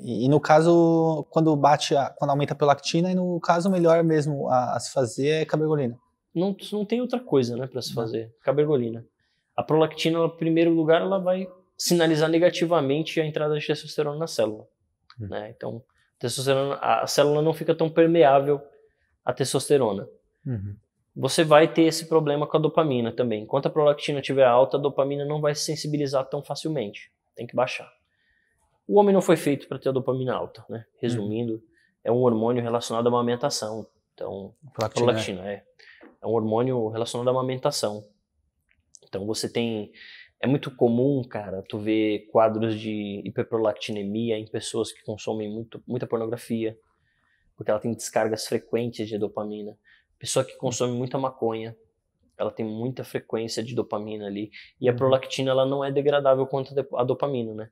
E, no caso, quando bate, a, quando aumenta a prolactina, e no caso, o melhor mesmo a, a, se fazer é cabergolina. Não, não tem outra coisa, né, para se fazer. Cabergolina. A prolactina, em primeiro lugar, ela vai sinalizar negativamente a entrada de testosterona na célula. Hum. Né? Então, a, a célula não fica tão permeável à testosterona. Uhum você vai ter esse problema com a dopamina também. Enquanto a prolactina estiver alta, a dopamina não vai se sensibilizar tão facilmente. Tem que baixar. O homem não foi feito para ter a dopamina alta, né? Resumindo, hum. é um hormônio relacionado à amamentação. Então, prolactina, prolactina é. é. é. um hormônio relacionado à amamentação. Então, você tem é muito comum, cara, tu ver quadros de hiperprolactinemia em pessoas que consomem muito, muita pornografia, porque ela tem descargas frequentes de dopamina Pessoa que consome muita maconha, ela tem muita frequência de dopamina ali. E a uhum. prolactina, ela não é degradável quanto a dopamina, né?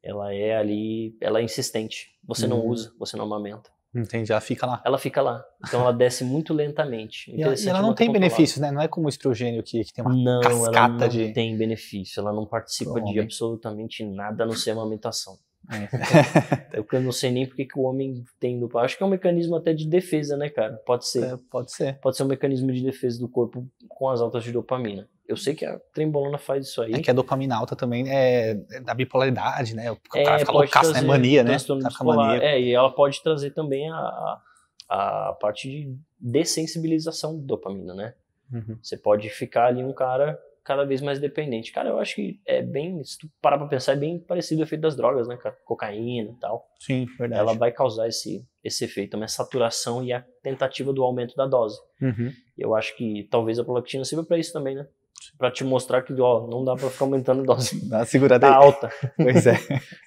Ela é ali, ela é insistente. Você não uhum. usa, você não amamenta. Entendi, ela fica lá. Ela fica lá. Então ela desce muito lentamente. E ela, e ela não tem benefícios, né? Não é como o estrogênio que, que tem uma não, cascata de... Não, ela não de... tem benefício. Ela não participa de homem. absolutamente nada a não ser amamentação. É. é eu não sei nem porque que o homem tem no Acho que é um mecanismo até de defesa, né, cara? Pode ser. É, pode ser. Pode ser um mecanismo de defesa do corpo com as altas de dopamina. Eu sei que a trembolona faz isso aí. É que a dopamina alta também é, é da bipolaridade, né? O é, cara é, fica loucaço, né? Mania, né? Mania. É, e ela pode trazer também a, a parte de dessensibilização da dopamina, né? Uhum. Você pode ficar ali um cara cada vez mais dependente. Cara, eu acho que é bem, se tu parar pra pensar, é bem parecido o efeito das drogas, né? Com a cocaína e tal. Sim, verdade. Ela vai causar esse, esse efeito, uma né? saturação e a tentativa do aumento da dose. Uhum. Eu acho que talvez a prolactina sirva para isso também, né? Pra te mostrar que, ó, não dá pra ficar aumentando a dose. Dá segurada tá aí. alta. Pois é.